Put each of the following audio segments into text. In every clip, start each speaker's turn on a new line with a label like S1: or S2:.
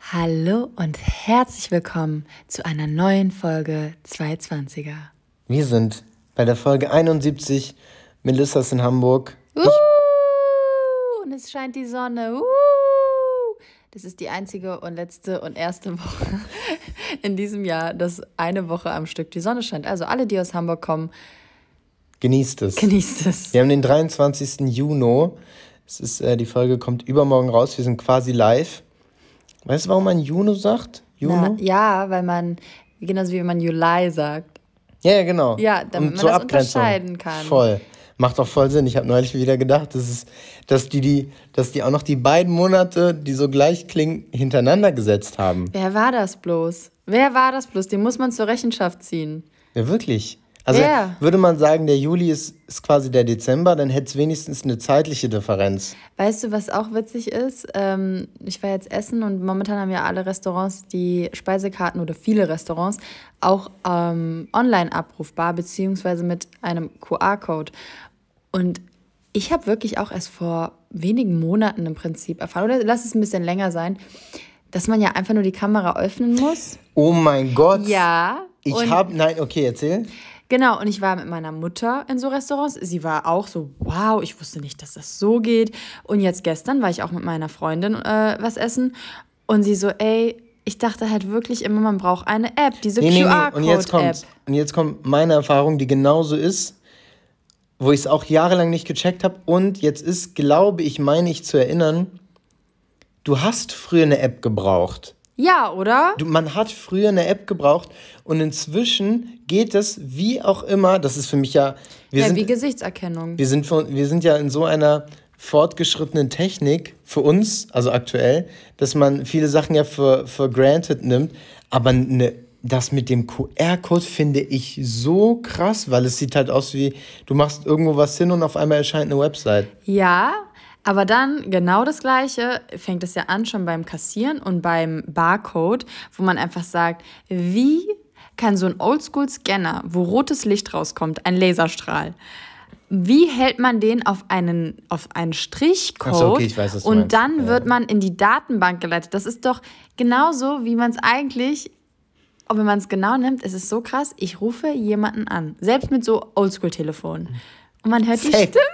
S1: Hallo und herzlich willkommen zu einer neuen Folge 220er.
S2: Wir sind bei der Folge 71. Melissas in Hamburg. Uh,
S1: und es scheint die Sonne. Uh, das ist die einzige und letzte und erste Woche in diesem Jahr, dass eine Woche am Stück die Sonne scheint. Also alle, die aus Hamburg kommen,
S2: genießt es. Genießt es. Wir haben den 23. Juni. Es ist, äh, die Folge kommt übermorgen raus. Wir sind quasi live. Weißt du, warum man Juno sagt? Juno?
S1: Na, ja, weil man, genauso wie man Juli sagt.
S2: Ja, ja, genau. Ja, damit um man so das Abgrenzung. unterscheiden kann. Voll. Macht doch voll Sinn. Ich habe neulich wieder gedacht, dass, es, dass, die, die, dass die auch noch die beiden Monate, die so gleich klingen, hintereinander gesetzt haben.
S1: Wer war das bloß? Wer war das bloß? Den muss man zur Rechenschaft ziehen.
S2: Ja, wirklich. Also yeah. würde man sagen, der Juli ist, ist quasi der Dezember, dann hätte es wenigstens eine zeitliche Differenz.
S1: Weißt du, was auch witzig ist? Ähm, ich war jetzt essen und momentan haben ja alle Restaurants die Speisekarten oder viele Restaurants auch ähm, online abrufbar, beziehungsweise mit einem QR-Code. Und ich habe wirklich auch erst vor wenigen Monaten im Prinzip erfahren, oder lass es ein bisschen länger sein, dass man ja einfach nur die Kamera öffnen muss.
S2: Oh mein Gott. Ja.
S1: Ich habe, nein, okay, erzähl. Genau, und ich war mit meiner Mutter in so Restaurants. Sie war auch so, wow, ich wusste nicht, dass das so geht. Und jetzt gestern war ich auch mit meiner Freundin äh, was essen. Und sie so, ey, ich dachte halt wirklich immer, man braucht eine App, diese nee, nee, QR-Code-App. Nee. Und,
S2: und jetzt kommt meine Erfahrung, die genauso ist, wo ich es auch jahrelang nicht gecheckt habe. Und jetzt ist, glaube ich, meine ich zu erinnern, du hast früher eine App gebraucht.
S1: Ja, oder?
S2: Du, man hat früher eine App gebraucht und inzwischen geht es wie auch immer, das ist für mich ja. Wir ja, sind, wie
S1: Gesichtserkennung. Wir
S2: sind, von, wir sind ja in so einer fortgeschrittenen Technik für uns, also aktuell, dass man viele Sachen ja für, für granted nimmt, aber eine das mit dem QR-Code finde ich so krass, weil es sieht halt aus wie, du machst irgendwo was hin und auf einmal erscheint eine Website.
S1: Ja, aber dann genau das Gleiche fängt es ja an schon beim Kassieren und beim Barcode, wo man einfach sagt, wie kann so ein Oldschool-Scanner, wo rotes Licht rauskommt, ein Laserstrahl, wie hält man den auf einen, auf einen Strichcode so, okay, weiß, und dann ja. wird man in die Datenbank geleitet. Das ist doch genauso, wie man es eigentlich, und wenn man es genau nimmt, es ist so krass, ich rufe jemanden an, selbst mit so Oldschool-Telefonen. Und man hört Safe. die Stimme.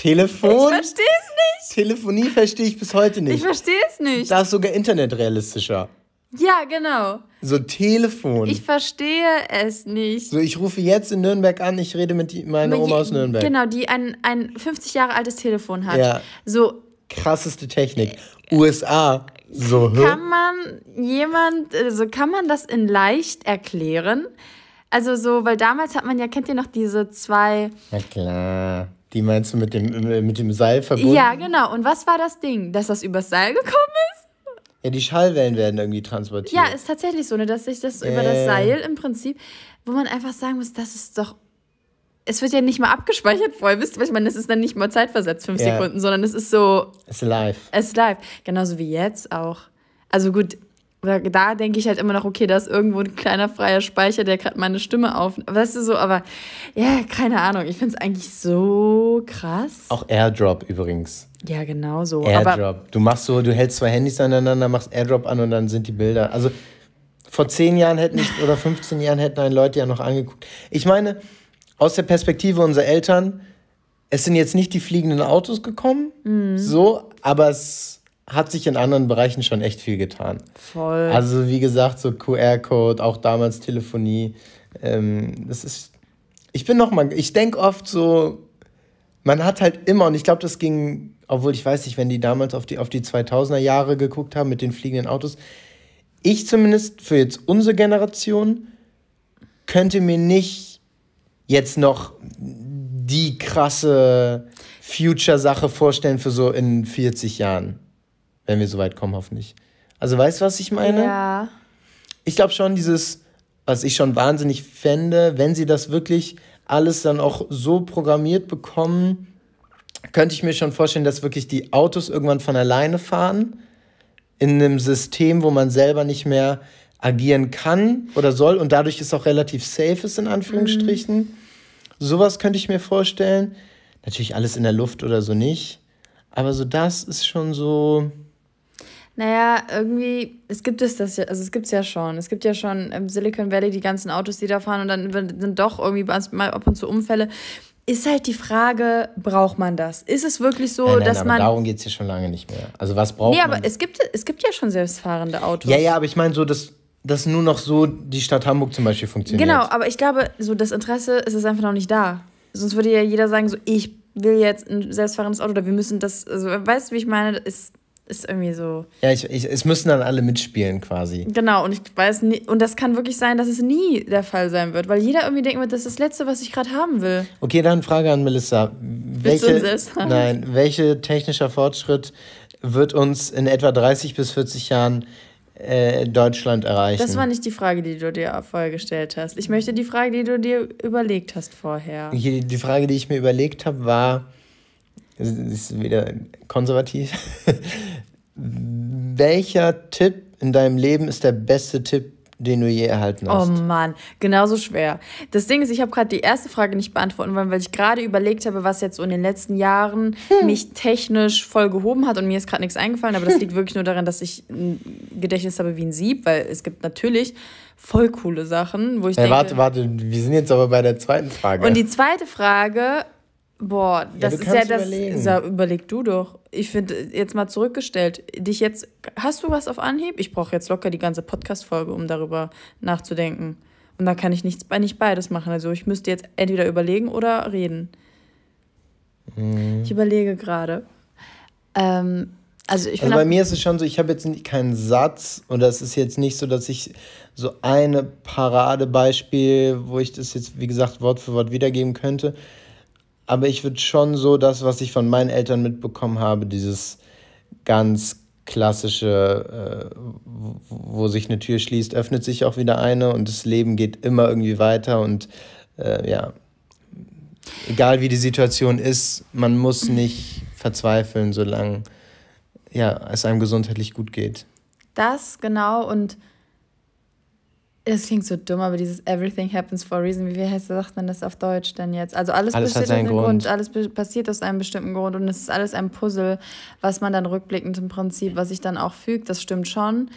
S2: Telefon. Ich verstehe es nicht. Telefonie verstehe ich bis heute nicht. Ich verstehe es nicht. Da ist sogar Internet realistischer.
S1: Ja, genau.
S2: So Telefon. Ich
S1: verstehe es nicht. So,
S2: ich rufe jetzt in Nürnberg an, ich rede mit meiner Oma aus Nürnberg. Genau,
S1: die ein, ein 50 Jahre altes Telefon hat. Ja. So.
S2: Krasseste Technik. USA. So, kann
S1: man jemand, also kann man das in leicht erklären? Also so, weil damals hat man ja, kennt ihr noch diese zwei.
S2: Na klar die meinst du mit dem, äh, mit dem Seil verbunden? Ja,
S1: genau. Und was war das Ding? Dass das übers Seil gekommen ist?
S2: Ja, die Schallwellen werden irgendwie transportiert.
S1: Ja, ist tatsächlich so, ne, dass sich das äh. über das äh. Seil im Prinzip, wo man einfach sagen muss, das ist doch. Es wird ja nicht mal abgespeichert vorher, wisst ihr, was ich meine? Es ist dann nicht mal zeitversetzt, fünf ja. Sekunden, sondern es ist so. Es ist live. Es ist live. Genauso wie jetzt auch. Also gut, oder da denke ich halt immer noch, okay, da ist irgendwo ein kleiner freier Speicher, der gerade meine Stimme auf. Weißt du so, aber ja, keine Ahnung. Ich finde es eigentlich so krass.
S2: Auch Airdrop übrigens.
S1: Ja, genau so. Airdrop. Aber
S2: du machst so, du hältst zwei Handys aneinander, machst Airdrop an und dann sind die Bilder. Also vor zehn Jahren hätten ich, oder 15 Jahren hätten einen Leute ja noch angeguckt. Ich meine, aus der Perspektive unserer Eltern, es sind jetzt nicht die fliegenden Autos gekommen,
S1: mhm. so,
S2: aber es hat sich in anderen Bereichen schon echt viel getan. Voll. Also wie gesagt, so QR-Code, auch damals Telefonie. Ähm, das ist, ich bin noch mal, ich denke oft so, man hat halt immer, und ich glaube, das ging, obwohl ich weiß nicht, wenn die damals auf die, auf die 2000er Jahre geguckt haben mit den fliegenden Autos, ich zumindest für jetzt unsere Generation könnte mir nicht jetzt noch die krasse Future-Sache vorstellen für so in 40 Jahren wenn wir so weit kommen, hoffentlich. Also weißt du, was ich meine? Ja. Ich glaube schon, dieses, was ich schon wahnsinnig fände, wenn sie das wirklich alles dann auch so programmiert bekommen, könnte ich mir schon vorstellen, dass wirklich die Autos irgendwann von alleine fahren. In einem System, wo man selber nicht mehr agieren kann oder soll und dadurch ist auch relativ safe ist, in Anführungsstrichen. Mhm. Sowas könnte ich mir vorstellen. Natürlich alles in der Luft oder so nicht. Aber so das ist schon so.
S1: Naja, irgendwie, es gibt es das ja, also es gibt es ja schon. Es gibt ja schon im Silicon Valley die ganzen Autos, die da fahren und dann sind doch irgendwie mal ab und zu Unfälle. Ist halt die Frage, braucht man das? Ist es wirklich so, nein, nein, dass aber man. Darum
S2: geht es ja schon lange nicht mehr. Also was braucht man? Nee, aber Es,
S1: gibt, es gibt ja schon selbstfahrende Autos. Ja, ja,
S2: aber ich meine so, dass dass nur noch so die Stadt Hamburg zum Beispiel funktioniert. Genau,
S1: aber ich glaube, so das Interesse ist es einfach noch nicht da. Sonst würde ja jeder sagen, so ich will jetzt ein selbstfahrendes Auto oder wir müssen das, also weißt du, wie ich meine, ist ist irgendwie so.
S2: Ja, ich, ich, es müssen dann alle mitspielen quasi.
S1: Genau, und ich weiß nie, und das kann wirklich sein, dass es nie der Fall sein wird, weil jeder irgendwie denkt, das ist das Letzte, was ich gerade haben will.
S2: Okay, dann Frage an Melissa.
S1: Willst welche, Willst nein,
S2: welcher technischer Fortschritt wird uns in etwa 30 bis 40 Jahren äh, Deutschland erreichen? Das war
S1: nicht die Frage, die du dir vorher gestellt hast. Ich möchte die Frage, die du dir überlegt hast vorher.
S2: Die, die Frage, die ich mir überlegt habe, war das ist wieder konservativ. Welcher Tipp in deinem Leben ist der beste Tipp, den du je erhalten hast?
S1: Oh Mann, genauso schwer. Das Ding ist, ich habe gerade die erste Frage nicht beantworten wollen, weil ich gerade überlegt habe, was jetzt so in den letzten Jahren hm. mich technisch voll gehoben hat und mir ist gerade nichts eingefallen, aber das liegt wirklich nur daran, dass ich ein Gedächtnis habe wie ein Sieb, weil es gibt natürlich voll coole Sachen, wo ich hey, denke... Warte,
S2: warte, wir sind jetzt aber bei der zweiten Frage. Und die
S1: zweite Frage Boah, das ja, ist ja das. Überlegen. überleg du doch. Ich finde, jetzt mal zurückgestellt, dich jetzt. Hast du was auf Anhieb? Ich brauche jetzt locker die ganze Podcast-Folge, um darüber nachzudenken. Und dann kann ich nichts, nicht beides machen. Also ich müsste jetzt entweder überlegen oder reden. Mhm. Ich überlege gerade. Ähm, also, ich also bei mir ist es
S2: schon so, ich habe jetzt keinen Satz und das ist jetzt nicht so, dass ich so eine Paradebeispiel, wo ich das jetzt, wie gesagt, Wort für Wort wiedergeben könnte. Aber ich würde schon so das, was ich von meinen Eltern mitbekommen habe, dieses ganz klassische, äh, wo sich eine Tür schließt, öffnet sich auch wieder eine und das Leben geht immer irgendwie weiter und äh, ja, egal wie die Situation ist, man muss nicht verzweifeln, solange ja, es einem gesundheitlich gut geht.
S1: Das genau und es klingt so dumm, aber dieses Everything happens for a reason, wie heißt, sagt man das auf Deutsch denn jetzt? Also alles, alles passiert aus einem Grund. Grund. alles passiert aus einem bestimmten Grund und es ist alles ein Puzzle, was man dann rückblickend im Prinzip, was sich dann auch fügt, das stimmt schon.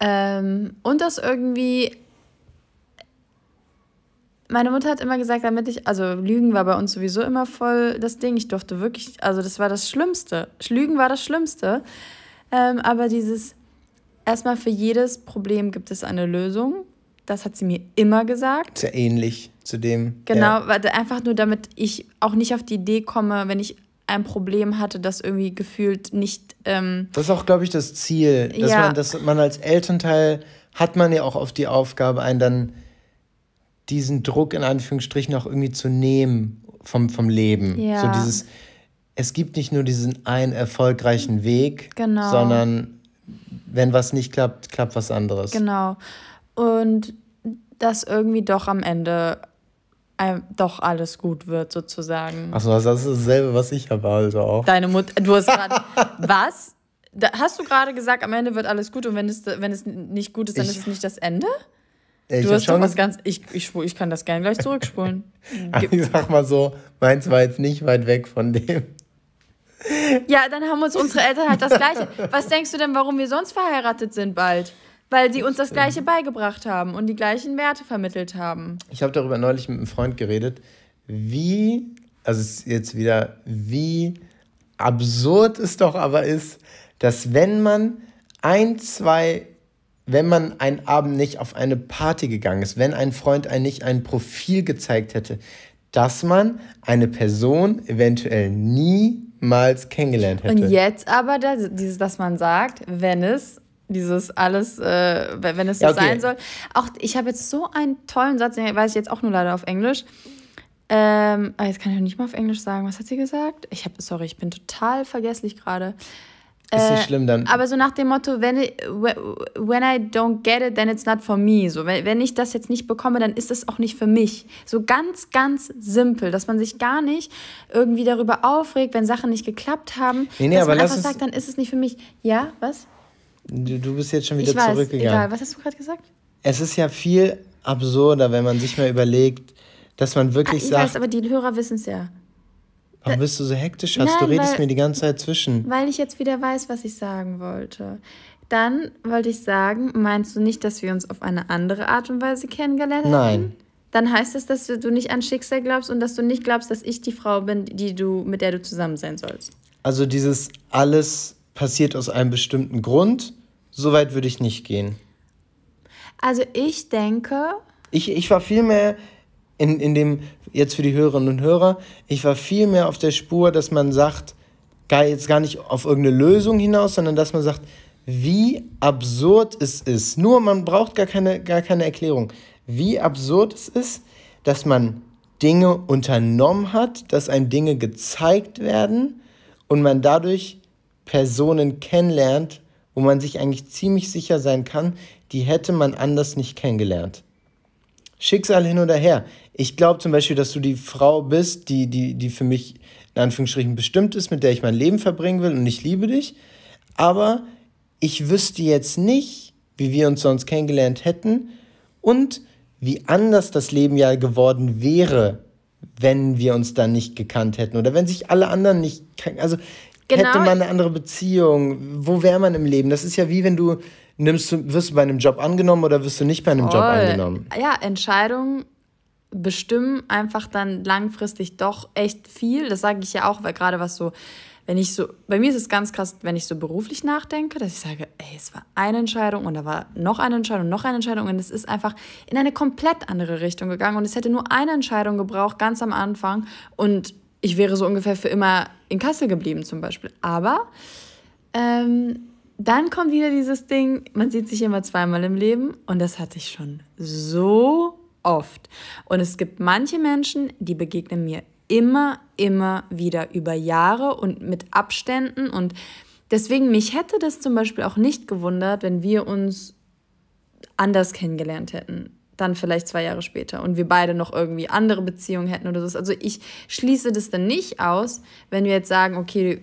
S1: Ähm, und das irgendwie meine Mutter hat immer gesagt, damit ich, also Lügen war bei uns sowieso immer voll das Ding. Ich durfte wirklich, also das war das Schlimmste. Lügen war das Schlimmste. Ähm, aber dieses, erstmal für jedes Problem gibt es eine Lösung. Das hat sie mir immer gesagt.
S2: Sehr ähnlich zu dem. Genau, ja.
S1: weil einfach nur damit ich auch nicht auf die Idee komme, wenn ich ein Problem hatte, das irgendwie gefühlt nicht. Ähm,
S2: das ist auch, glaube ich, das Ziel, dass, ja. man, dass man als Elternteil hat man ja auch oft die Aufgabe, einen dann diesen Druck in Anführungsstrichen auch irgendwie zu nehmen vom, vom Leben. Ja. So dieses, es gibt nicht nur diesen einen erfolgreichen Weg,
S1: genau. sondern
S2: wenn was nicht klappt, klappt was anderes.
S1: Genau und dass irgendwie doch am Ende ähm, doch alles gut wird, sozusagen. Achso, also
S2: das ist dasselbe, was ich habe, also auch.
S1: Deine Mutter, du hast gerade. was? Da, hast du gerade gesagt, am Ende wird alles gut und wenn es, wenn es nicht gut ist, dann ich, ist es nicht das Ende?
S2: Ey, du hast schon was
S1: ganz. Ich, ich, ich kann das gerne gleich zurückspulen.
S2: ich sag mal so, meins war jetzt nicht weit weg von dem.
S1: Ja, dann haben uns unsere Eltern halt das Gleiche. Was denkst du denn, warum wir sonst verheiratet sind bald? weil sie uns das Gleiche ähm, beigebracht haben und die gleichen Werte vermittelt haben.
S2: Ich habe darüber neulich mit einem Freund geredet, wie, also ist jetzt wieder, wie absurd es doch aber ist, dass wenn man ein, zwei, wenn man einen Abend nicht auf eine Party gegangen ist, wenn ein Freund einen nicht ein Profil gezeigt hätte, dass man eine Person eventuell niemals kennengelernt hätte. Und
S1: jetzt aber, dass, dass man sagt, wenn es dieses alles, äh, wenn es so ja, okay. sein soll. Auch ich habe jetzt so einen tollen Satz, den weiß ich jetzt auch nur leider auf Englisch. Ähm, ah, jetzt kann ich nicht mal auf Englisch sagen. Was hat sie gesagt? Ich habe, sorry, ich bin total vergesslich gerade. Ist nicht äh, schlimm dann. Aber so nach dem Motto, when, it, when I don't get it, then it's not for me. So, wenn, wenn ich das jetzt nicht bekomme, dann ist es auch nicht für mich. So ganz, ganz simpel, dass man sich gar nicht irgendwie darüber aufregt, wenn Sachen nicht geklappt haben. Nee, nee, dass aber man einfach sagt, dann ist es nicht für mich. Ja, was?
S2: Du, du bist jetzt schon wieder ich weiß, zurückgegangen. Egal, was
S1: hast du gerade gesagt?
S2: Es ist ja viel absurder, wenn man sich mal überlegt, dass man wirklich ah, ich sagt. Ich weiß, aber
S1: die Hörer wissen es ja.
S2: Warum bist du so hektisch? Nein, du redest weil, mir die ganze Zeit zwischen.
S1: Weil ich jetzt wieder weiß, was ich sagen wollte. Dann wollte ich sagen, meinst du nicht, dass wir uns auf eine andere Art und Weise kennengelernt haben? Nein. Dann heißt es, dass du nicht an Schicksal glaubst und dass du nicht glaubst, dass ich die Frau bin, die du, mit der du zusammen sein sollst.
S2: Also dieses alles passiert aus einem bestimmten Grund. So weit würde ich nicht gehen.
S1: Also ich denke.
S2: Ich, ich war viel mehr in, in dem, jetzt für die Hörerinnen und Hörer, ich war viel mehr auf der Spur, dass man sagt, gar, jetzt gar nicht auf irgendeine Lösung hinaus, sondern dass man sagt, wie absurd es ist. Nur man braucht gar keine, gar keine Erklärung. Wie absurd es ist, dass man Dinge unternommen hat, dass einem Dinge gezeigt werden und man dadurch Personen kennenlernt, wo man sich eigentlich ziemlich sicher sein kann, die hätte man anders nicht kennengelernt. Schicksal hin oder her. Ich glaube zum Beispiel, dass du die Frau bist, die, die, die für mich in Anführungsstrichen bestimmt ist, mit der ich mein Leben verbringen will und ich liebe dich. Aber ich wüsste jetzt nicht, wie wir uns sonst kennengelernt hätten und wie anders das Leben ja geworden wäre, wenn wir uns dann nicht gekannt hätten oder wenn sich alle anderen nicht, also Genau. Hätte man eine andere Beziehung? Wo wäre man im Leben? Das ist ja wie wenn du nimmst wirst du bei einem Job angenommen oder wirst du nicht bei einem Voll. Job angenommen?
S1: Ja, Entscheidungen bestimmen einfach dann langfristig doch echt viel. Das sage ich ja auch, weil gerade was so, wenn ich so, bei mir ist es ganz krass, wenn ich so beruflich nachdenke, dass ich sage, ey, es war eine Entscheidung und da war noch eine Entscheidung, noch eine Entscheidung und es ist einfach in eine komplett andere Richtung gegangen und es hätte nur eine Entscheidung gebraucht, ganz am Anfang und ich wäre so ungefähr für immer in Kassel geblieben zum Beispiel. Aber ähm, dann kommt wieder dieses Ding, man sieht sich immer zweimal im Leben und das hatte ich schon so oft. Und es gibt manche Menschen, die begegnen mir immer, immer wieder über Jahre und mit Abständen und deswegen mich hätte das zum Beispiel auch nicht gewundert, wenn wir uns anders kennengelernt hätten dann vielleicht zwei Jahre später und wir beide noch irgendwie andere Beziehungen hätten oder so. Also ich schließe das dann nicht aus, wenn wir jetzt sagen, okay,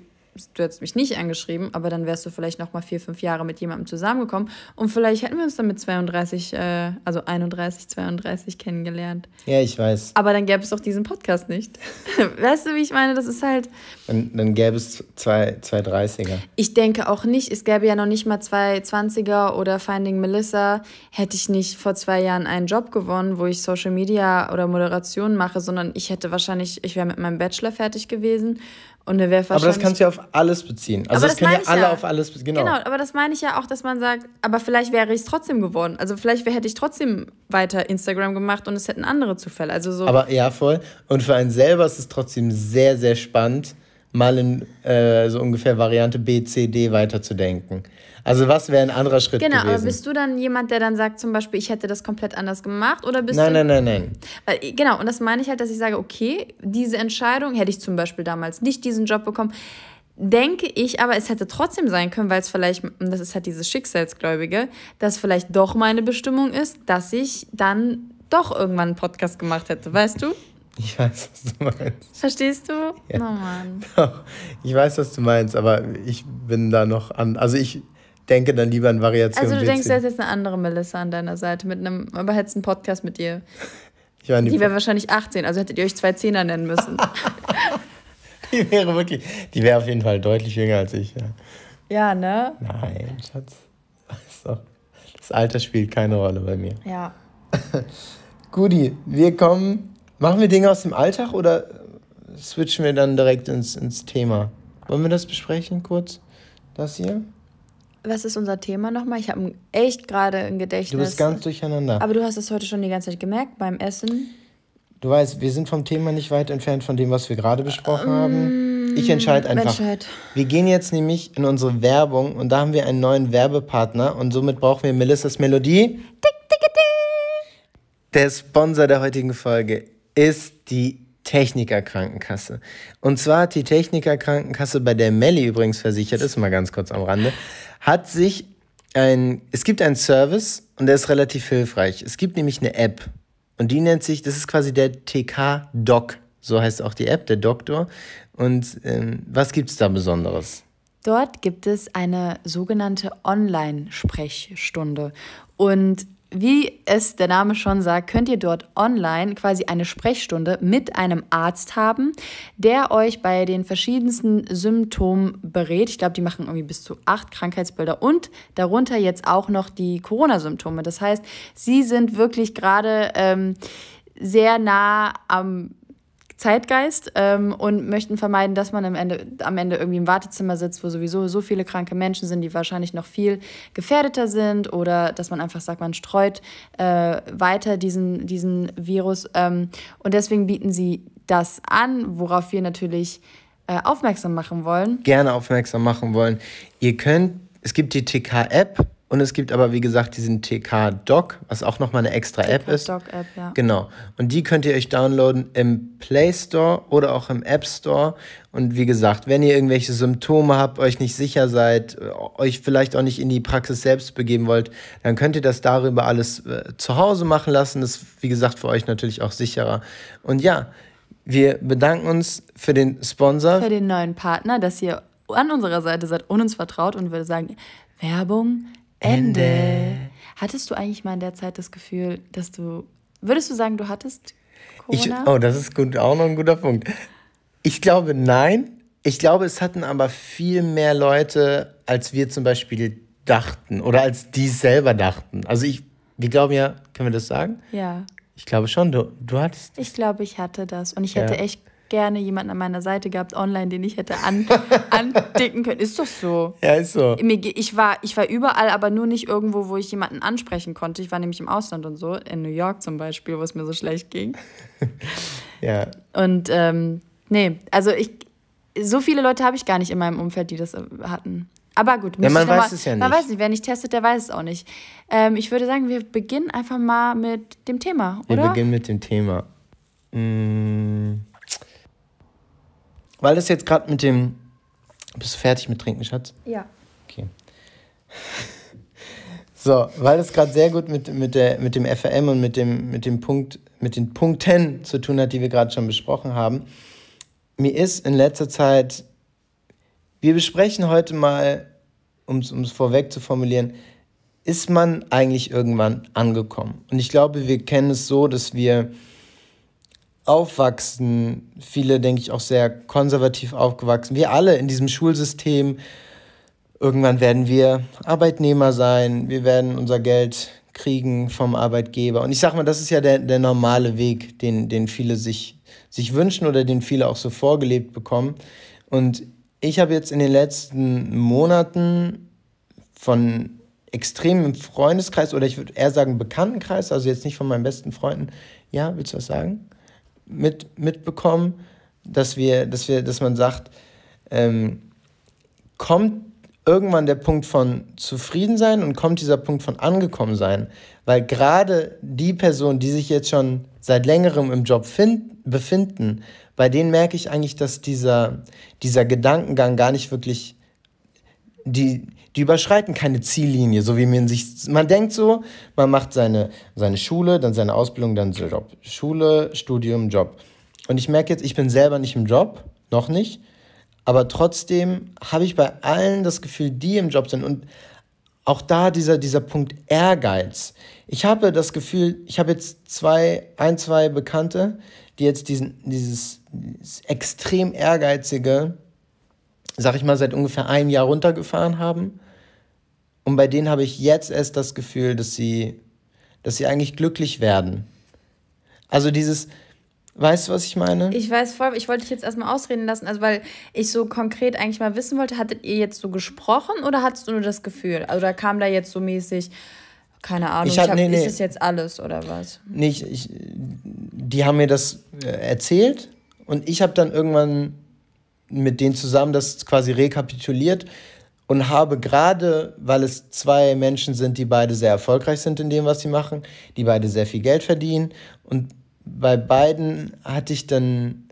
S1: du hättest mich nicht angeschrieben, aber dann wärst du vielleicht noch mal vier, fünf Jahre mit jemandem zusammengekommen und vielleicht hätten wir uns dann mit 32, äh, also 31, 32 kennengelernt.
S2: Ja, ich weiß.
S1: Aber dann gäbe es doch diesen Podcast nicht. weißt du, wie ich meine? Das ist halt...
S2: Dann, dann gäbe es zwei, zwei 30er.
S1: Ich denke auch nicht. Es gäbe ja noch nicht mal zwei 20er oder Finding Melissa. Hätte ich nicht vor zwei Jahren einen Job gewonnen, wo ich Social Media oder Moderation mache, sondern ich hätte wahrscheinlich, ich wäre mit meinem Bachelor fertig gewesen und er wäre Aber das kannst du
S2: ja auf alles beziehen. Also aber das, das können ja alle ja. auf alles beziehen. Genau. genau,
S1: aber das meine ich ja auch, dass man sagt, aber vielleicht wäre ich es trotzdem geworden. Also vielleicht hätte ich trotzdem weiter Instagram gemacht und es hätten andere Zufälle. Also so. Aber
S2: ja, voll. Und für einen selber ist es trotzdem sehr, sehr spannend, mal in äh, so ungefähr Variante B, C, D weiterzudenken. Also was wäre ein anderer Schritt genau, gewesen? Genau, aber bist
S1: du dann jemand, der dann sagt zum Beispiel, ich hätte das komplett anders gemacht oder bist nein, du... Nein, nein, nein, nein. Genau, und das meine ich halt, dass ich sage, okay, diese Entscheidung, hätte ich zum Beispiel damals nicht diesen Job bekommen, denke ich, aber es hätte trotzdem sein können, weil es vielleicht, das ist halt dieses Schicksalsgläubige, dass vielleicht doch meine Bestimmung ist, dass ich dann doch irgendwann einen Podcast gemacht hätte, weißt du?
S2: Ich weiß, was du meinst.
S1: Verstehst du? Ja. Oh Mann.
S2: Ich weiß, was du meinst, aber ich bin da noch an. Also ich denke dann lieber an Variationen. Also du denkst, du hast
S1: jetzt eine andere Melissa an deiner Seite, mit einem, überhetzten Podcast mit ihr. Ich meine, die, die wäre wahrscheinlich 18, also hättet ihr euch zwei Zehner nennen müssen. die wäre wirklich,
S2: die wäre auf jeden Fall deutlich jünger als ich. Ja,
S1: ja ne?
S2: Nein, Schatz. Das Alter spielt keine Rolle bei mir. Ja. Gudi, wir kommen Machen wir Dinge aus dem Alltag oder switchen wir dann direkt ins, ins Thema? Wollen wir das besprechen kurz? Das hier?
S1: Was ist unser Thema nochmal? Ich habe echt gerade ein Gedächtnis. Du bist ganz
S2: durcheinander. Aber
S1: du hast es heute schon die ganze Zeit gemerkt beim Essen.
S2: Du weißt, wir sind vom Thema nicht weit entfernt von dem, was wir gerade besprochen ähm, haben. Ich entscheide einfach. Menschheit. Wir gehen jetzt nämlich in unsere Werbung und da haben wir einen neuen Werbepartner und somit brauchen wir Melissas Melodie. Tick, tick, tick. Der Sponsor der heutigen Folge ist die Technikerkrankenkasse. Und zwar hat die Technikerkrankenkasse, bei der Melli übrigens versichert ist, mal ganz kurz am Rande, hat sich ein, es gibt einen Service und der ist relativ hilfreich. Es gibt nämlich eine App und die nennt sich, das ist quasi der TK-Doc, so heißt auch die App, der Doktor. Und ähm, was gibt es da Besonderes?
S1: Dort gibt es eine sogenannte Online-Sprechstunde. Und wie es der Name schon sagt, könnt ihr dort online quasi eine Sprechstunde mit einem Arzt haben, der euch bei den verschiedensten Symptomen berät. Ich glaube, die machen irgendwie bis zu acht Krankheitsbilder und darunter jetzt auch noch die Corona-Symptome. Das heißt, sie sind wirklich gerade ähm, sehr nah am Zeitgeist ähm, und möchten vermeiden, dass man am Ende, am Ende irgendwie im Wartezimmer sitzt, wo sowieso so viele kranke Menschen sind, die wahrscheinlich noch viel gefährdeter sind oder dass man einfach sagt, man streut äh, weiter diesen, diesen Virus. Ähm, und deswegen bieten sie das an, worauf wir natürlich äh, aufmerksam machen wollen.
S2: Gerne aufmerksam machen wollen. Ihr könnt, es gibt die TK-App und es gibt aber, wie gesagt, diesen TK-Doc, was auch nochmal eine extra App ist. TK-Doc-App, ja. Genau. Und die könnt ihr euch downloaden im Play Store oder auch im App Store. Und wie gesagt, wenn ihr irgendwelche Symptome habt, euch nicht sicher seid, äh, euch vielleicht auch nicht in die Praxis selbst begeben wollt, dann könnt ihr das darüber alles äh, zu Hause machen lassen. Das ist, wie gesagt, für euch natürlich auch sicherer. Und ja, wir bedanken uns für den Sponsor. Für
S1: den neuen Partner, dass ihr an unserer Seite seid und uns vertraut und würde sagen, Werbung Ende. Hattest du eigentlich mal in der Zeit das Gefühl, dass du. Würdest du sagen, du hattest Corona? Ich, oh, das ist
S2: gut, auch noch ein guter Punkt. Ich glaube, nein. Ich glaube, es hatten aber viel mehr Leute, als wir zum Beispiel dachten oder als die selber dachten. Also ich, wir glauben ja, können wir das sagen? Ja. Ich glaube schon, du, du hattest.
S1: Ich glaube, ich hatte das. Und ich ja. hätte echt gerne jemanden an meiner Seite gehabt, online, den ich hätte an, andicken können. Ist doch so. Ja, ist so. Ich war, ich war überall, aber nur nicht irgendwo, wo ich jemanden ansprechen konnte. Ich war nämlich im Ausland und so, in New York zum Beispiel, wo es mir so schlecht ging. ja. Und ähm, nee, also ich, so viele Leute habe ich gar nicht in meinem Umfeld, die das äh, hatten. Aber gut, ja, man weiß mal, es ja nicht. Man weiß nicht, wer nicht testet, der weiß es auch nicht. Ähm, ich würde sagen, wir beginnen einfach mal mit dem Thema, oder? Wir beginnen
S2: mit dem Thema. Mmh. Weil das jetzt gerade mit dem. Bist du fertig mit Trinken, Schatz? Ja. Okay. So, weil das gerade sehr gut mit, mit, der, mit dem FRM und mit, dem, mit, dem Punkt, mit den Punkten zu tun hat, die wir gerade schon besprochen haben. Mir ist in letzter Zeit, wir besprechen heute mal, um es vorweg zu formulieren, ist man eigentlich irgendwann angekommen? Und ich glaube, wir kennen es so, dass wir aufwachsen, viele, denke ich, auch sehr konservativ aufgewachsen. Wir alle in diesem Schulsystem. Irgendwann werden wir Arbeitnehmer sein, wir werden unser Geld kriegen vom Arbeitgeber. Und ich sage mal, das ist ja der, der normale Weg, den, den viele sich, sich wünschen oder den viele auch so vorgelebt bekommen. Und ich habe jetzt in den letzten Monaten von extremem Freundeskreis oder ich würde eher sagen Bekanntenkreis, also jetzt nicht von meinen besten Freunden. Ja, willst du was sagen? mit, mitbekommen, dass wir, dass wir, dass man sagt, ähm, kommt irgendwann der Punkt von zufrieden sein und kommt dieser Punkt von angekommen sein. Weil gerade die Personen, die sich jetzt schon seit längerem im Job find, befinden, bei denen merke ich eigentlich, dass dieser, dieser Gedankengang gar nicht wirklich, die, die überschreiten keine Ziellinie, so wie man sich, man denkt so, man macht seine, seine Schule, dann seine Ausbildung, dann seinen Job. Schule, Studium, Job. Und ich merke jetzt, ich bin selber nicht im Job, noch nicht, aber trotzdem habe ich bei allen das Gefühl, die im Job sind und auch da dieser, dieser Punkt Ehrgeiz. Ich habe das Gefühl, ich habe jetzt zwei, ein, zwei Bekannte, die jetzt diesen, dieses, dieses extrem ehrgeizige, sag ich mal, seit ungefähr einem Jahr runtergefahren haben. Und bei denen habe ich jetzt erst das Gefühl, dass sie, dass sie eigentlich glücklich werden. Also dieses, Weißt du, was ich meine? Ich
S1: weiß voll, ich wollte dich jetzt erstmal ausreden lassen, also weil ich so konkret eigentlich mal wissen wollte, hattet ihr jetzt so gesprochen oder hattest du nur das Gefühl? Also da kam da jetzt so mäßig, keine Ahnung, ich hab, ich hab, nee, ist nee. es jetzt alles oder was?
S2: Nicht, nee, die haben mir das äh, erzählt und ich habe dann irgendwann mit denen zusammen das quasi rekapituliert und habe gerade, weil es zwei Menschen sind, die beide sehr erfolgreich sind in dem, was sie machen, die beide sehr viel Geld verdienen und bei beiden hatte ich dann,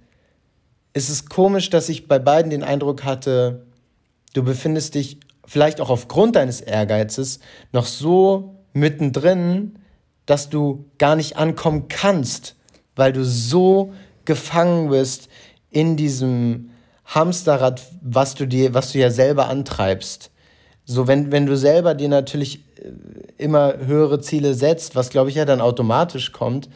S2: es ist komisch, dass ich bei beiden den Eindruck hatte, du befindest dich vielleicht auch aufgrund deines Ehrgeizes noch so mittendrin, dass du gar nicht ankommen kannst, weil du so gefangen bist in diesem Hamsterrad, was du dir, was du ja selber antreibst. So, wenn, wenn du selber dir natürlich äh, immer höhere Ziele setzt, was glaube ich ja dann automatisch kommt,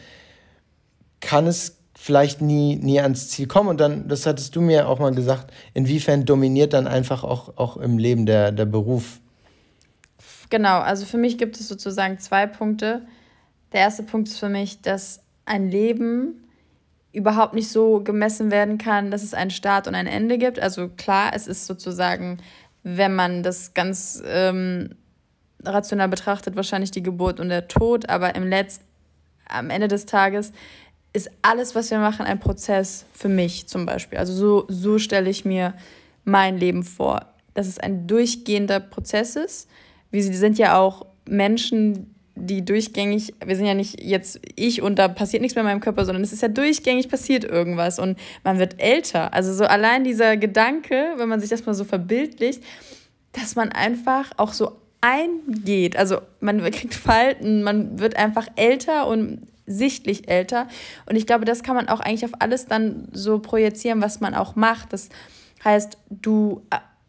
S2: kann es vielleicht nie, nie ans Ziel kommen. Und dann, das hattest du mir auch mal gesagt, inwiefern dominiert dann einfach auch, auch im Leben der, der Beruf?
S1: Genau, also für mich gibt es sozusagen zwei Punkte. Der erste Punkt ist für mich, dass ein Leben überhaupt nicht so gemessen werden kann, dass es einen Start und ein Ende gibt. Also klar, es ist sozusagen, wenn man das ganz ähm, rational betrachtet, wahrscheinlich die Geburt und der Tod, aber im Letzt, am Ende des Tages ist alles, was wir machen, ein Prozess für mich zum Beispiel. Also so, so stelle ich mir mein Leben vor, dass es ein durchgehender Prozess ist. Wir sind ja auch Menschen, die durchgängig, wir sind ja nicht jetzt ich und da passiert nichts mehr in meinem Körper, sondern es ist ja durchgängig passiert irgendwas und man wird älter. Also so allein dieser Gedanke, wenn man sich das mal so verbildlicht, dass man einfach auch so eingeht. Also man kriegt Falten, man wird einfach älter und sichtlich älter. Und ich glaube, das kann man auch eigentlich auf alles dann so projizieren, was man auch macht. Das heißt, du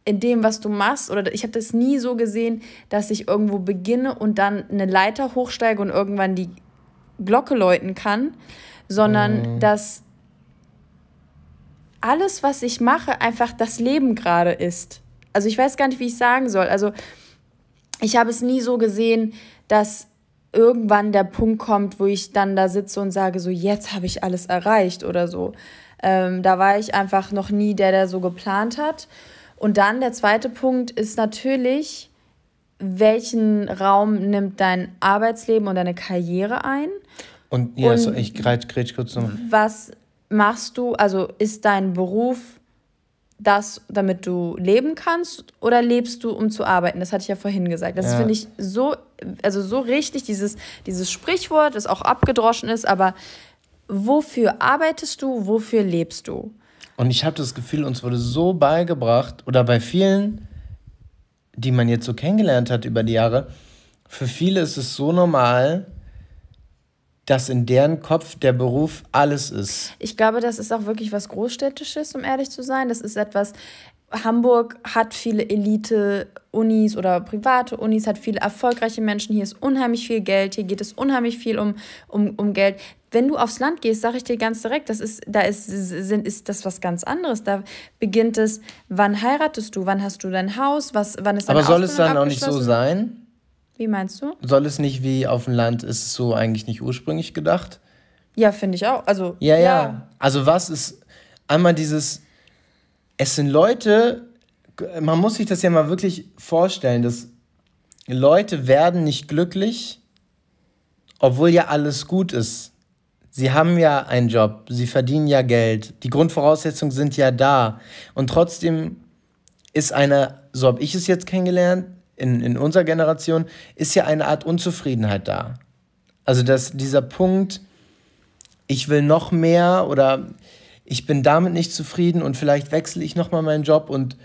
S1: in dem, was du machst, oder ich habe das nie so gesehen, dass ich irgendwo beginne und dann eine Leiter hochsteige und irgendwann die Glocke läuten kann, sondern mhm. dass alles, was ich mache, einfach das Leben gerade ist. Also ich weiß gar nicht, wie ich sagen soll. Also ich habe es nie so gesehen, dass irgendwann der Punkt kommt, wo ich dann da sitze und sage, so jetzt habe ich alles erreicht oder so. Ähm, da war ich einfach noch nie der, der so geplant hat. Und dann der zweite Punkt ist natürlich, welchen Raum nimmt dein Arbeitsleben und deine Karriere ein?
S2: Und ja, und so, ich greife grätsch kurz nochmal.
S1: Was machst du, also ist dein Beruf das, damit du leben kannst oder lebst du, um zu arbeiten? Das hatte ich ja vorhin gesagt. Das ja. finde ich so, also so richtig, dieses, dieses Sprichwort, das auch abgedroschen ist, aber wofür arbeitest du, wofür lebst du?
S2: Und ich habe das Gefühl, uns wurde so beigebracht, oder bei vielen, die man jetzt so kennengelernt hat über die Jahre, für viele ist es so normal, dass in deren Kopf der Beruf alles
S1: ist. Ich glaube, das ist auch wirklich was Großstädtisches, um ehrlich zu sein. Das ist etwas, Hamburg hat viele Elite-Unis oder private Unis, hat viele erfolgreiche Menschen. Hier ist unheimlich viel Geld, hier geht es unheimlich viel um, um, um Geld. Wenn du aufs Land gehst, sage ich dir ganz direkt, das ist, da ist, sind, ist das was ganz anderes. Da beginnt es, wann heiratest du, wann hast du dein Haus, was, wann ist deine Aber soll es dann auch nicht so
S2: sein? Wie meinst du? Soll es nicht wie auf dem Land, ist es so eigentlich nicht ursprünglich gedacht?
S1: Ja, finde ich auch. Also, ja, ja, ja.
S2: Also, was ist einmal dieses, es sind Leute, man muss sich das ja mal wirklich vorstellen, dass Leute werden nicht glücklich, obwohl ja alles gut ist. Sie haben ja einen Job, sie verdienen ja Geld, die Grundvoraussetzungen sind ja da. Und trotzdem ist eine, so habe ich es jetzt kennengelernt, in, in unserer Generation, ist ja eine Art Unzufriedenheit da. Also dass dieser Punkt, ich will noch mehr oder ich bin damit nicht zufrieden und vielleicht wechsle ich nochmal meinen Job und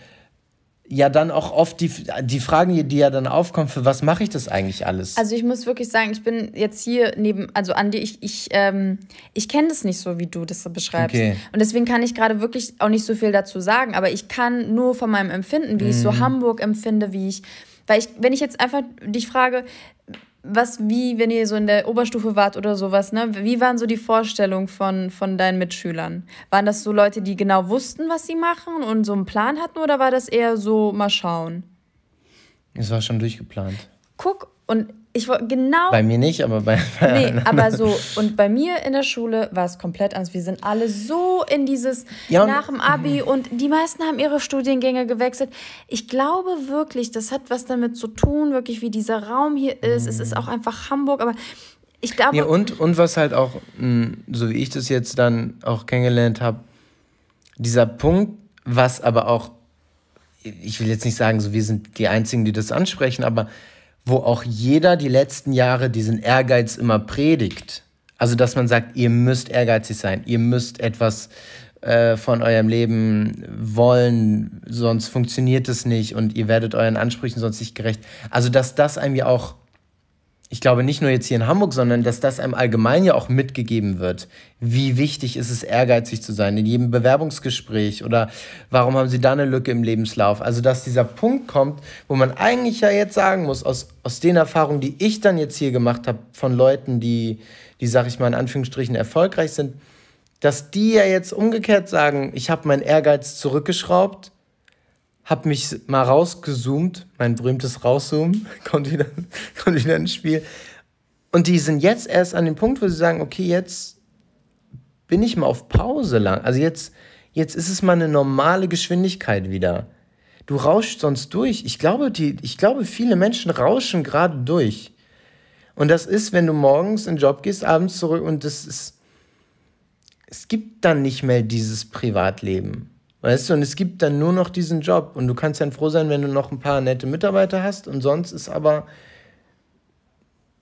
S2: ja dann auch oft die, die Fragen, die ja dann aufkommen, für was mache ich das eigentlich alles? Also
S1: ich muss wirklich sagen, ich bin jetzt hier neben, also Andi, ich, ich, ähm, ich kenne das nicht so, wie du das so beschreibst. Okay. Und deswegen kann ich gerade wirklich auch nicht so viel dazu sagen, aber ich kann nur von meinem Empfinden, wie mhm. ich so mhm. Hamburg empfinde, wie ich, weil ich, wenn ich jetzt einfach dich frage, was, wie, wenn ihr so in der Oberstufe wart oder sowas, ne? Wie waren so die Vorstellungen von, von deinen Mitschülern? Waren das so Leute, die genau wussten, was sie machen und so einen Plan hatten oder war das eher so, mal schauen?
S2: Es war schon durchgeplant.
S1: Guck, und ich genau. Bei
S2: mir nicht, aber bei. nee, aber so.
S1: Und bei mir in der Schule war es komplett anders. Wir sind alle so in dieses ja, nach dem Abi mhm. und die meisten haben ihre Studiengänge gewechselt. Ich glaube wirklich, das hat was damit zu tun, wirklich wie dieser Raum hier ist. Mhm. Es ist mhm. auch einfach Hamburg, aber ich glaube. Nee,
S2: und, und was halt auch, hm, so wie ich das jetzt dann auch kennengelernt habe, dieser Punkt, was aber auch, ich will jetzt nicht sagen, so wir sind die Einzigen, die das ansprechen, aber wo auch jeder die letzten Jahre diesen Ehrgeiz immer predigt. Also, dass man sagt, ihr müsst ehrgeizig sein, ihr müsst etwas äh, von eurem Leben wollen, sonst funktioniert es nicht und ihr werdet euren Ansprüchen sonst nicht gerecht. Also, dass das einem ja auch ich glaube nicht nur jetzt hier in Hamburg, sondern dass das einem allgemein ja auch mitgegeben wird. Wie wichtig ist es, ehrgeizig zu sein in jedem Bewerbungsgespräch oder warum haben Sie da eine Lücke im Lebenslauf? Also, dass dieser Punkt kommt, wo man eigentlich ja jetzt sagen muss, aus, aus den Erfahrungen, die ich dann jetzt hier gemacht habe, von Leuten, die, die, sag ich mal, in Anführungsstrichen erfolgreich sind, dass die ja jetzt umgekehrt sagen, ich habe meinen Ehrgeiz zurückgeschraubt habe mich mal rausgezoomt, mein berühmtes Rauszoomen kommt wieder, kommt wieder ins Spiel. Und die sind jetzt erst an dem Punkt, wo sie sagen, okay, jetzt bin ich mal auf Pause lang. Also jetzt, jetzt ist es mal eine normale Geschwindigkeit wieder. Du rauschst sonst durch. Ich glaube, die, ich glaube, viele Menschen rauschen gerade durch. Und das ist, wenn du morgens in den Job gehst, abends zurück und das ist, es gibt dann nicht mehr dieses Privatleben. Weißt du, und es gibt dann nur noch diesen Job und du kannst dann froh sein, wenn du noch ein paar nette Mitarbeiter hast und sonst ist aber,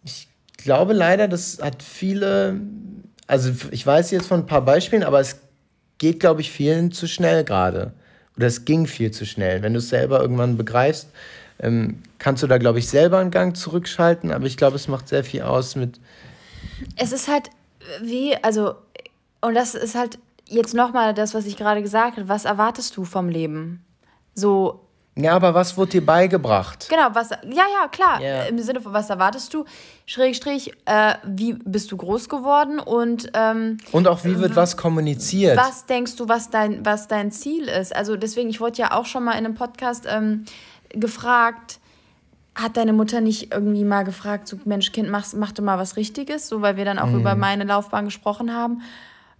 S2: ich glaube leider, das hat viele, also ich weiß jetzt von ein paar Beispielen, aber es geht, glaube ich, vielen zu schnell gerade oder es ging viel zu schnell. Wenn du es selber irgendwann begreifst, ähm, kannst du da, glaube ich, selber einen Gang zurückschalten, aber ich glaube, es macht sehr viel aus mit.
S1: Es ist halt wie, also, und das ist halt jetzt nochmal das, was ich gerade gesagt habe. Was erwartest du vom Leben? So.
S2: Ja, aber was wurde dir beigebracht?
S1: Genau, was, ja, ja, klar. Yeah. Im Sinne von, was erwartest du? Schrägstrich, äh, wie bist du groß geworden und. Ähm, und
S2: auch, wie wird was kommuniziert? Was
S1: denkst du, was dein, was dein Ziel ist? Also, deswegen, ich wurde ja auch schon mal in einem Podcast ähm, gefragt, hat deine Mutter nicht irgendwie mal gefragt, so Mensch, Kind, mach, mach du mal was Richtiges, so weil wir dann auch mm. über meine Laufbahn gesprochen haben.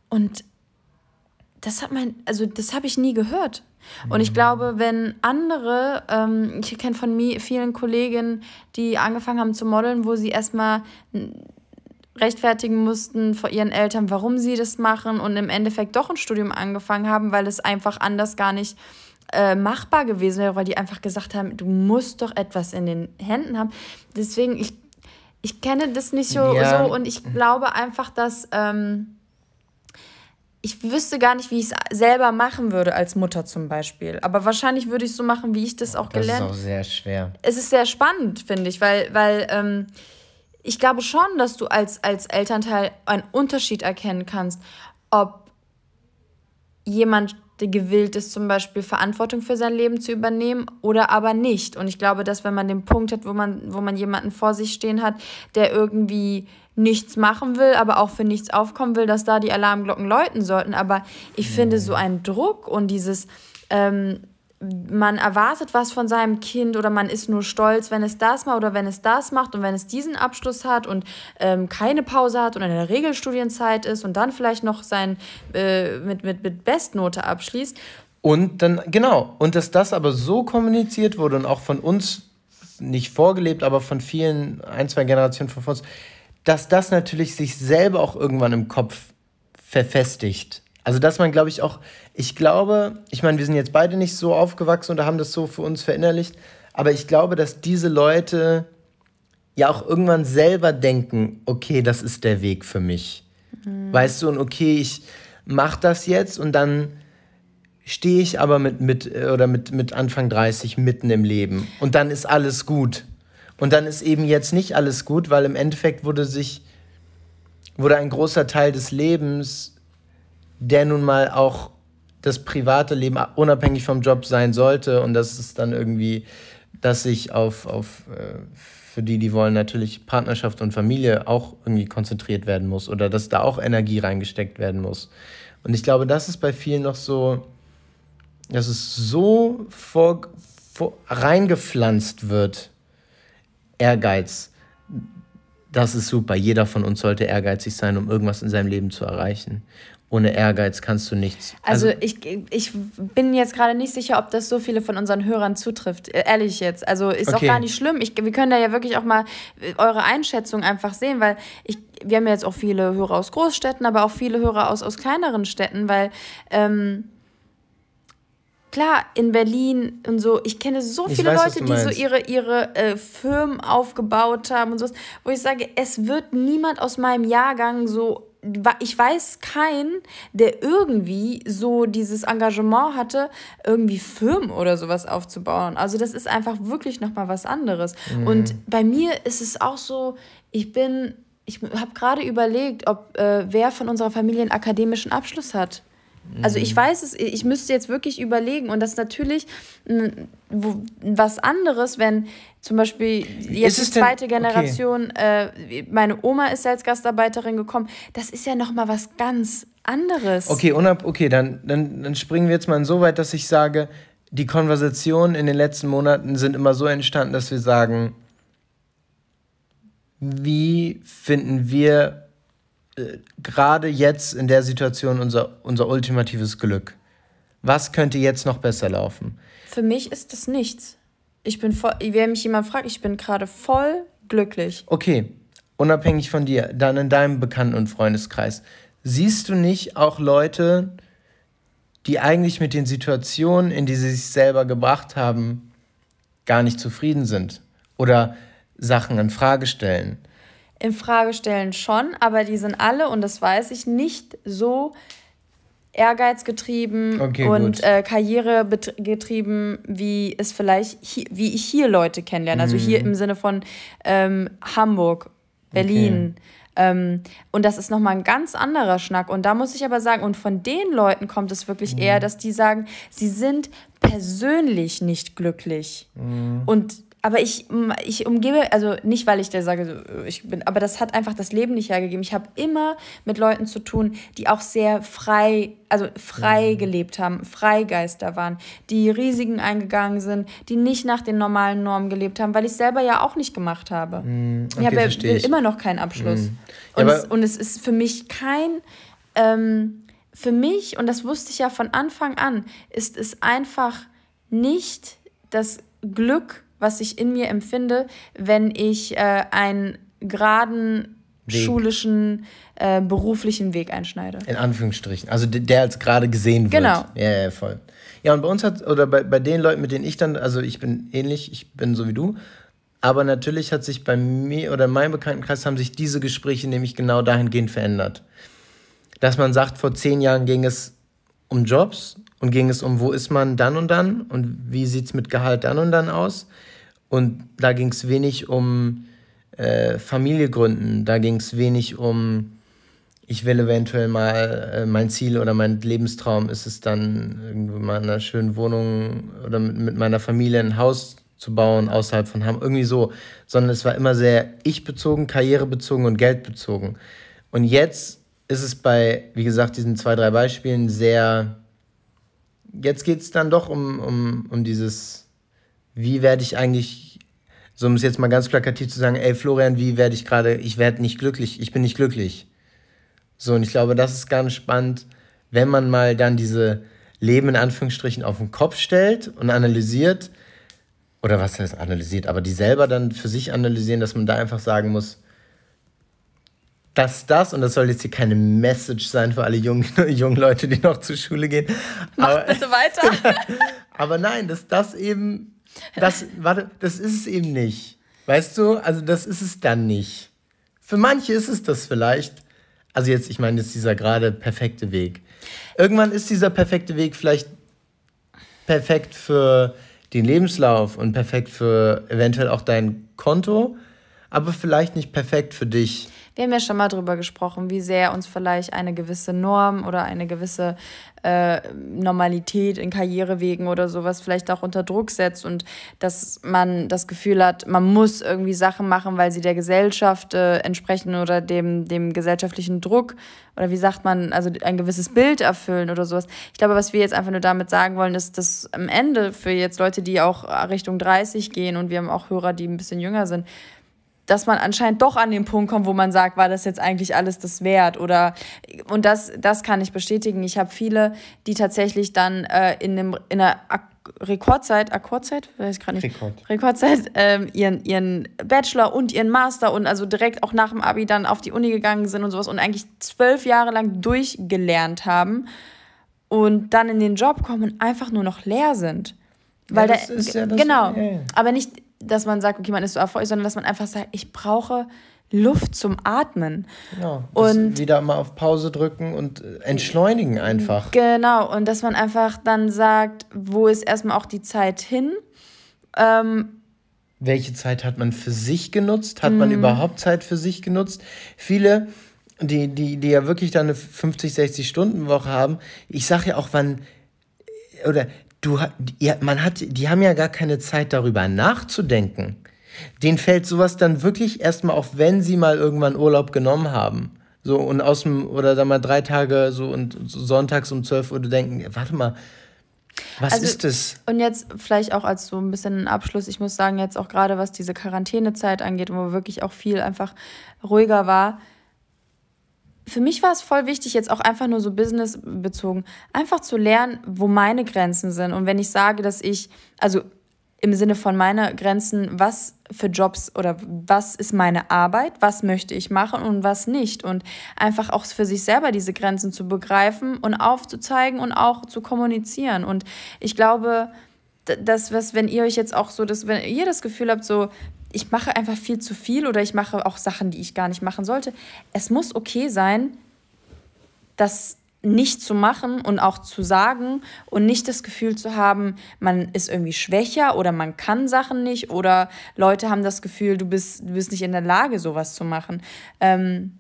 S1: Und das hat mein, also das habe ich nie gehört. Und ich mhm. glaube, wenn andere, ähm, ich kenne von mir vielen Kolleginnen, die angefangen haben zu modeln, wo sie erstmal hm, rechtfertigen mussten vor ihren Eltern, warum sie das machen und im Endeffekt doch ein Studium angefangen haben, weil es einfach anders gar nicht äh, machbar gewesen wäre, weil die einfach gesagt haben, du musst doch etwas in den Händen haben. Deswegen, ich, ich kenne das nicht so, ja. so und ich glaube einfach, dass ähm, ich wüsste gar nicht, wie ich es selber machen würde als Mutter zum Beispiel. Aber wahrscheinlich würde ich es so machen, wie ich das auch das gelernt habe. Das ist auch sehr schwer. Es ist sehr spannend, finde ich, weil, weil ähm, ich glaube schon, dass du als, als Elternteil einen Unterschied erkennen kannst, ob jemand gewillt ist, zum Beispiel Verantwortung für sein Leben zu übernehmen oder aber nicht. Und ich glaube, dass wenn man den Punkt hat, wo man, wo man jemanden vor sich stehen hat, der irgendwie nichts machen will, aber auch für nichts aufkommen will, dass da die Alarmglocken läuten sollten. Aber ich finde so mhm. ein Druck und dieses, ähm, man erwartet was von seinem Kind oder man ist nur stolz, wenn es das mal oder wenn es das macht und wenn es diesen Abschluss hat und ähm, keine Pause hat und in der Regelstudienzeit ist und dann vielleicht noch sein äh, mit, mit, mit Bestnote abschließt.
S2: Und dann, genau, und dass das aber so kommuniziert wurde und auch von uns nicht vorgelebt, aber von vielen, ein, zwei Generationen von uns, dass das natürlich sich selber auch irgendwann im Kopf verfestigt. Also, dass man, glaube ich, auch, ich glaube, ich meine, wir sind jetzt beide nicht so aufgewachsen oder haben das so für uns verinnerlicht, aber ich glaube, dass diese Leute ja auch irgendwann selber denken, okay, das ist der Weg für mich. Mhm. Weißt du, und okay, ich mache das jetzt und dann stehe ich aber mit, mit, äh, oder mit, mit Anfang 30 mitten im Leben und dann ist alles gut. Und dann ist eben jetzt nicht alles gut, weil im Endeffekt wurde sich, wurde ein großer Teil des Lebens, der nun mal auch das private Leben unabhängig vom Job sein sollte und das ist dann irgendwie, dass sich auf, auf äh, für die, die wollen, natürlich Partnerschaft und Familie auch irgendwie konzentriert werden muss oder dass da auch Energie reingesteckt werden muss. Und ich glaube, das ist bei vielen noch so, dass es so vor, vor, reingepflanzt wird Ehrgeiz, das ist super. Jeder von uns sollte ehrgeizig sein, um irgendwas in seinem Leben zu erreichen. Ohne Ehrgeiz kannst du nichts. Also, also
S1: ich, ich bin jetzt gerade nicht sicher, ob das so viele von unseren Hörern zutrifft. E, ehrlich jetzt. Also ist okay. auch gar nicht schlimm. Ich, wir können da ja wirklich auch mal äh, eure Einschätzung einfach sehen, weil ich, wir haben ja jetzt auch viele Hörer aus Großstädten, aber auch viele Hörer aus, aus kleineren Städten, weil ähm, klar, in Berlin und so, ich kenne so viele weiß, Leute, die so ihre, ihre äh, Firmen aufgebaut haben und sowas, wo ich sage, es wird niemand aus meinem Jahrgang so ich weiß keinen, der irgendwie so dieses Engagement hatte, irgendwie Firmen oder sowas aufzubauen. Also das ist einfach wirklich nochmal was anderes. Mhm. Und bei mir ist es auch so, ich bin, ich habe gerade überlegt, ob äh, wer von unserer Familie einen akademischen Abschluss hat. Also ich mhm. weiß es, ich müsste jetzt wirklich überlegen. Und das ist natürlich mm, was anderes, wenn zum Beispiel jetzt die zweite denn, Generation, okay. äh, meine Oma ist als Gastarbeiterin gekommen. Das ist ja nochmal was ganz anderes. Okay, unab
S2: okay dann, dann, dann springen wir jetzt mal so weit, dass ich sage, die Konversationen in den letzten Monaten sind immer so entstanden, dass wir sagen, wie finden wir äh, gerade jetzt in der Situation unser, unser ultimatives Glück. Was könnte jetzt noch besser laufen?
S1: Für mich ist das nichts. Ich bin voll, wer mich jemand fragt, ich bin gerade voll glücklich.
S2: Okay, unabhängig von dir, dann in deinem Bekannten- und Freundeskreis. Siehst du nicht auch Leute, die eigentlich mit den Situationen, in die sie sich selber gebracht haben, gar nicht zufrieden sind oder Sachen in Frage stellen?
S1: In Frage stellen schon, aber die sind alle, und das weiß ich, nicht so ehrgeizgetrieben okay, und äh, karrieregetrieben, wie es vielleicht, hier, wie ich hier Leute kennenlerne. Mhm. Also hier mhm. im Sinne von ähm, Hamburg, Berlin. Okay. Ähm, und das ist nochmal ein ganz anderer Schnack. Und da muss ich aber sagen, und von den Leuten kommt es wirklich mhm. eher, dass die sagen, sie sind persönlich nicht glücklich. Mhm. Und aber ich, ich umgebe, also nicht, weil ich da sage, äh, ich bin, aber das hat einfach das Leben nicht hergegeben. Ich habe immer mit Leuten zu tun, die auch sehr frei, also frei mhm. gelebt haben, Freigeister waren, die Risiken eingegangen sind, die nicht nach den normalen Normen gelebt haben, weil ich es selber ja auch nicht gemacht habe. Mhm. Okay, ich habe ja, ich. immer noch keinen Abschluss. Mhm. Ja, und, es, und es ist für mich kein, ähm, für mich, und das wusste ich ja von Anfang an, ist es einfach nicht das Glück, was ich in mir empfinde, wenn ich äh, einen geraden Weg. schulischen, äh, beruflichen Weg einschneide. In
S2: Anführungsstrichen. Also der als gerade gesehen wird. Genau. Ja, ja, voll. Ja, und bei uns hat, oder bei, bei den Leuten, mit denen ich dann, also ich bin ähnlich, ich bin so wie du, aber natürlich hat sich bei mir oder in meinem Bekanntenkreis haben sich diese Gespräche nämlich genau dahingehend verändert. Dass man sagt, vor zehn Jahren ging es um Jobs und ging es um, wo ist man dann und dann und wie sieht es mit Gehalt dann und dann aus. Und da ging es wenig um äh, Familie gründen, da ging es wenig um, ich will eventuell mal äh, mein Ziel oder mein Lebenstraum ist es dann, irgendwie mal in einer schönen Wohnung oder mit, mit meiner Familie ein Haus zu bauen außerhalb von Hamburg, irgendwie so, sondern es war immer sehr ich-bezogen, karrierebezogen und geldbezogen. Und jetzt ist es bei, wie gesagt, diesen zwei, drei Beispielen sehr jetzt geht es dann doch um, um, um dieses, wie werde ich eigentlich, so um es jetzt mal ganz plakativ zu sagen, ey Florian, wie werde ich gerade, ich werde nicht glücklich, ich bin nicht glücklich. So, und ich glaube, das ist ganz spannend, wenn man mal dann diese Leben in Anführungsstrichen auf den Kopf stellt und analysiert, oder was heißt analysiert, aber die selber dann für sich analysieren, dass man da einfach sagen muss, dass das, und das soll jetzt hier keine Message sein für alle jungen, jungen Leute, die noch zur Schule gehen.
S1: Mach aber, bitte weiter.
S2: aber nein, dass das eben, das, warte, das ist es eben nicht. Weißt du, also das ist es dann nicht. Für manche ist es das vielleicht. Also jetzt, ich meine, jetzt dieser gerade perfekte Weg. Irgendwann ist dieser perfekte Weg vielleicht perfekt für den Lebenslauf und perfekt für eventuell auch dein Konto, aber vielleicht nicht perfekt für dich
S1: wir haben ja schon mal drüber gesprochen, wie sehr uns vielleicht eine gewisse Norm oder eine gewisse äh, Normalität in Karrierewegen oder sowas vielleicht auch unter Druck setzt und dass man das Gefühl hat, man muss irgendwie Sachen machen, weil sie der Gesellschaft äh, entsprechen oder dem, dem gesellschaftlichen Druck oder wie sagt man, also ein gewisses Bild erfüllen oder sowas. Ich glaube, was wir jetzt einfach nur damit sagen wollen, ist, dass am Ende für jetzt Leute, die auch Richtung 30 gehen und wir haben auch Hörer, die ein bisschen jünger sind, dass man anscheinend doch an den Punkt kommt, wo man sagt, war das jetzt eigentlich alles das wert? Oder und das, das kann ich bestätigen. Ich habe viele, die tatsächlich dann äh, in, dem, in einer Ak Rekordzeit, Akkordzeit, weiß gerade nicht. Rekord. Rekordzeit, ähm, ihren, ihren Bachelor und ihren Master und also direkt auch nach dem Abi dann auf die Uni gegangen sind und sowas und eigentlich zwölf Jahre lang durchgelernt haben und dann in den Job kommen und einfach nur noch leer sind. Weil ja, das da, ist ja das genau. Ja, ja. Aber nicht dass man sagt, okay, man ist so erfolgreich, sondern dass man einfach sagt, ich brauche Luft zum
S2: Atmen. Genau. Und wieder mal auf Pause drücken und äh, entschleunigen einfach.
S1: Genau, und dass man einfach dann sagt, wo ist erstmal auch die Zeit hin? Ähm,
S2: welche Zeit hat man für sich genutzt? Hat man mhm. überhaupt Zeit für sich genutzt? Viele, die, die, die ja wirklich dann eine 50, 60 Stunden Woche haben, ich sage ja auch, wann, oder du, ja, man hat, die haben ja gar keine Zeit darüber nachzudenken. Den fällt sowas dann wirklich erstmal auf, wenn sie mal irgendwann Urlaub genommen haben. So und aus dem, oder dann mal drei Tage so und sonntags um 12 Uhr denken, warte mal,
S1: was also, ist das? Und jetzt vielleicht auch als so ein bisschen ein Abschluss, ich muss sagen, jetzt auch gerade was diese Quarantänezeit angeht, wo wirklich auch viel einfach ruhiger war, für mich war es voll wichtig, jetzt auch einfach nur so businessbezogen, einfach zu lernen, wo meine Grenzen sind. Und wenn ich sage, dass ich, also im Sinne von meiner Grenzen, was für Jobs oder was ist meine Arbeit, was möchte ich machen und was nicht. Und einfach auch für sich selber diese Grenzen zu begreifen und aufzuzeigen und auch zu kommunizieren. Und ich glaube, das, was, wenn ihr euch jetzt auch so, dass, wenn ihr das Gefühl habt, so, ich mache einfach viel zu viel oder ich mache auch Sachen, die ich gar nicht machen sollte. Es muss okay sein, das nicht zu machen und auch zu sagen und nicht das Gefühl zu haben, man ist irgendwie schwächer oder man kann Sachen nicht oder Leute haben das Gefühl, du bist, du bist nicht in der Lage, sowas zu machen. Ähm,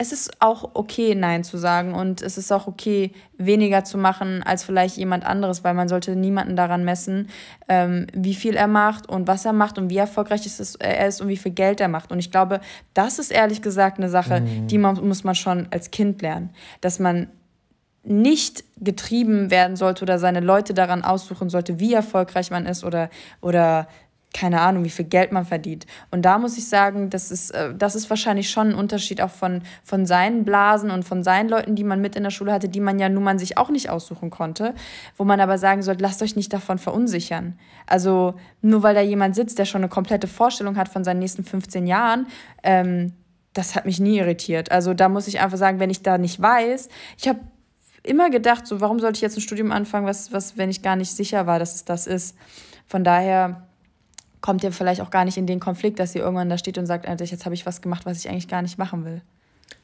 S1: es ist auch okay, Nein zu sagen und es ist auch okay, weniger zu machen als vielleicht jemand anderes, weil man sollte niemanden daran messen, ähm, wie viel er macht und was er macht und wie erfolgreich äh, er ist und wie viel Geld er macht. Und ich glaube, das ist ehrlich gesagt eine Sache, mhm. die man, muss man schon als Kind lernen, dass man nicht getrieben werden sollte oder seine Leute daran aussuchen sollte, wie erfolgreich man ist oder, oder keine Ahnung, wie viel Geld man verdient. Und da muss ich sagen, das ist, äh, das ist wahrscheinlich schon ein Unterschied auch von, von seinen Blasen und von seinen Leuten, die man mit in der Schule hatte, die man ja nun mal sich auch nicht aussuchen konnte, wo man aber sagen sollte, lasst euch nicht davon verunsichern. Also nur weil da jemand sitzt, der schon eine komplette Vorstellung hat von seinen nächsten 15 Jahren, ähm, das hat mich nie irritiert. Also da muss ich einfach sagen, wenn ich da nicht weiß, ich habe immer gedacht, so warum sollte ich jetzt ein Studium anfangen, was, was, wenn ich gar nicht sicher war, dass es das ist. Von daher kommt ihr vielleicht auch gar nicht in den Konflikt, dass ihr irgendwann da steht und sagt, Alter, jetzt habe ich was gemacht, was ich eigentlich gar nicht machen will.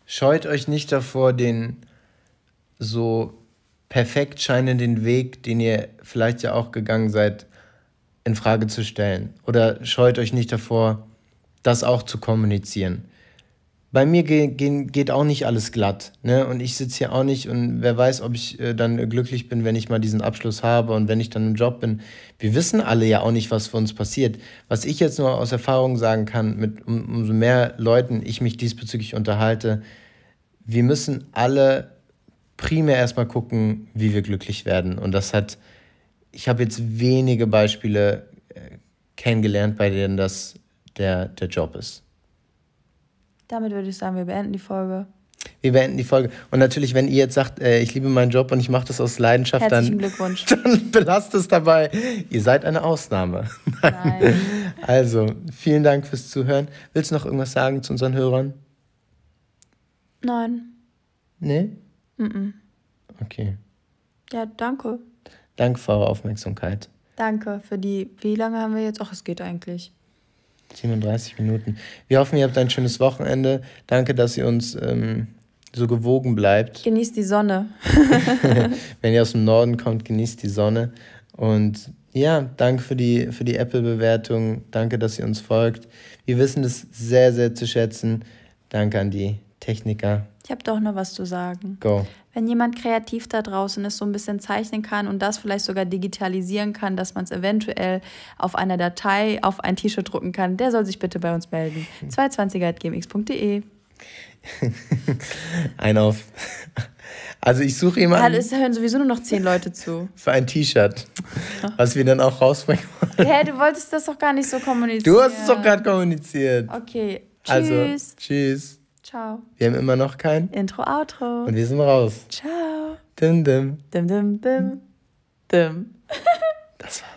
S2: Scheut euch nicht davor, den so perfekt scheinenden Weg, den ihr vielleicht ja auch gegangen seid, in Frage zu stellen. Oder scheut euch nicht davor, das auch zu kommunizieren bei mir geht auch nicht alles glatt. Ne? Und ich sitze hier auch nicht und wer weiß, ob ich äh, dann äh, glücklich bin, wenn ich mal diesen Abschluss habe und wenn ich dann im Job bin. Wir wissen alle ja auch nicht, was für uns passiert. Was ich jetzt nur aus Erfahrung sagen kann, mit um, umso mehr Leuten ich mich diesbezüglich unterhalte, wir müssen alle primär erstmal gucken, wie wir glücklich werden. Und das hat, ich habe jetzt wenige Beispiele äh, kennengelernt, bei denen das der, der Job ist.
S1: Damit würde ich sagen, wir beenden die Folge.
S2: Wir beenden die Folge. Und natürlich, wenn ihr jetzt sagt, äh, ich liebe meinen Job und ich mache das aus Leidenschaft, dann,
S1: dann
S2: belasst es dabei. Ihr seid eine Ausnahme. Nein. Also, vielen Dank fürs Zuhören. Willst du noch irgendwas sagen zu unseren Hörern? Nein. Nee? Mm, -mm. Okay.
S1: Ja, danke.
S2: Danke für eure Aufmerksamkeit.
S1: Danke für die. Wie lange haben wir jetzt? Ach, es geht eigentlich.
S2: 37 Minuten. Wir hoffen, ihr habt ein schönes Wochenende. Danke, dass ihr uns ähm, so gewogen bleibt.
S1: Genießt die Sonne.
S2: Wenn ihr aus dem Norden kommt, genießt die Sonne. Und ja, danke für die, für die Apple-Bewertung. Danke, dass ihr uns folgt. Wir wissen es sehr, sehr zu schätzen. Danke an die Techniker.
S1: Ich habe doch noch was zu sagen. Go. Wenn jemand kreativ da draußen ist, so ein bisschen zeichnen kann und das vielleicht sogar digitalisieren kann, dass man es eventuell auf einer Datei auf ein T-Shirt drucken kann, der soll sich bitte bei uns melden. 220.gmx.de hm.
S2: ein auf. Also ich suche jemanden. Ja, es
S1: hören sowieso nur noch zehn Leute zu.
S2: Für ein T-Shirt, was wir dann auch rausbringen
S1: wollen. Hä, du wolltest das doch gar nicht so kommunizieren. Du hast es doch gerade
S2: kommuniziert.
S1: Okay, tschüss. Also, tschüss. Ciao.
S2: Wir haben immer noch kein
S1: Intro, Outro. Und wir
S2: sind raus.
S1: Ciao.
S2: Dim, dim. Dim,
S1: dim, dim. Dim. das war's.